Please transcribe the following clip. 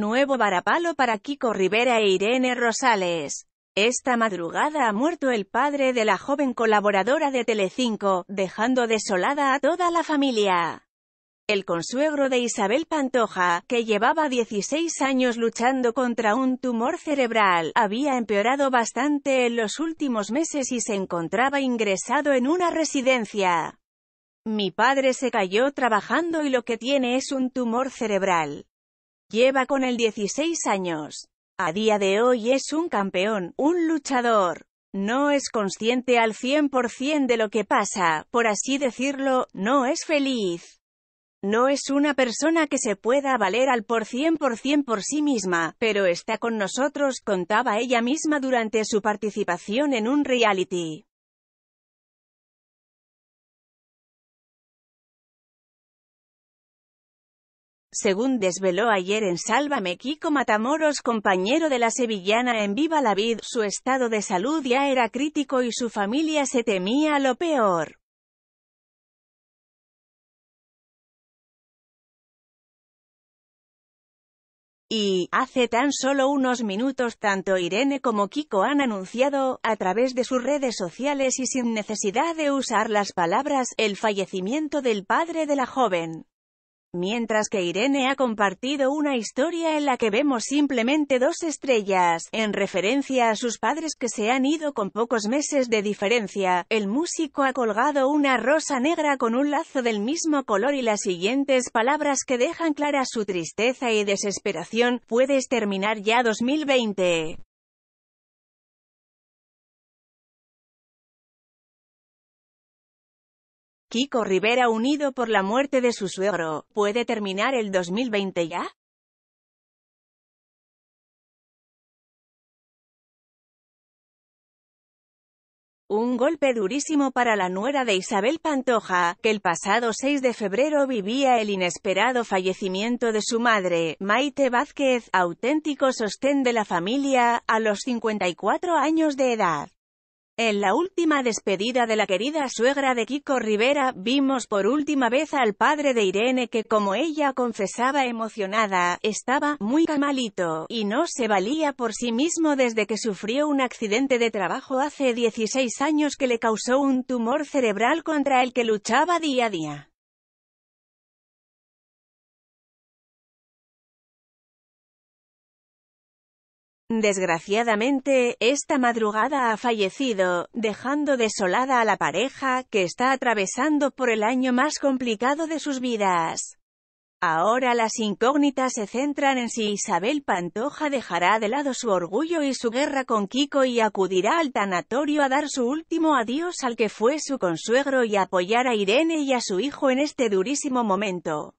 Nuevo varapalo para Kiko Rivera e Irene Rosales. Esta madrugada ha muerto el padre de la joven colaboradora de Telecinco, dejando desolada a toda la familia. El consuegro de Isabel Pantoja, que llevaba 16 años luchando contra un tumor cerebral, había empeorado bastante en los últimos meses y se encontraba ingresado en una residencia. Mi padre se cayó trabajando y lo que tiene es un tumor cerebral. Lleva con el 16 años. A día de hoy es un campeón, un luchador. No es consciente al 100% de lo que pasa, por así decirlo, no es feliz. No es una persona que se pueda valer al por 100% por sí misma, pero está con nosotros, contaba ella misma durante su participación en un reality. Según desveló ayer en Sálvame Kiko Matamoros compañero de la sevillana en Viva la Vid, su estado de salud ya era crítico y su familia se temía lo peor. Y, hace tan solo unos minutos tanto Irene como Kiko han anunciado, a través de sus redes sociales y sin necesidad de usar las palabras, el fallecimiento del padre de la joven mientras que Irene ha compartido una historia en la que vemos simplemente dos estrellas, en referencia a sus padres que se han ido con pocos meses de diferencia. El músico ha colgado una rosa negra con un lazo del mismo color y las siguientes palabras que dejan clara su tristeza y desesperación, puedes terminar ya 2020. Kiko Rivera unido por la muerte de su suegro, ¿puede terminar el 2020 ya? Un golpe durísimo para la nuera de Isabel Pantoja, que el pasado 6 de febrero vivía el inesperado fallecimiento de su madre, Maite Vázquez, auténtico sostén de la familia, a los 54 años de edad. En la última despedida de la querida suegra de Kiko Rivera, vimos por última vez al padre de Irene que, como ella confesaba emocionada, estaba muy malito y no se valía por sí mismo desde que sufrió un accidente de trabajo hace 16 años que le causó un tumor cerebral contra el que luchaba día a día. Desgraciadamente, esta madrugada ha fallecido, dejando desolada a la pareja, que está atravesando por el año más complicado de sus vidas. Ahora las incógnitas se centran en si Isabel Pantoja dejará de lado su orgullo y su guerra con Kiko y acudirá al tanatorio a dar su último adiós al que fue su consuegro y apoyar a Irene y a su hijo en este durísimo momento.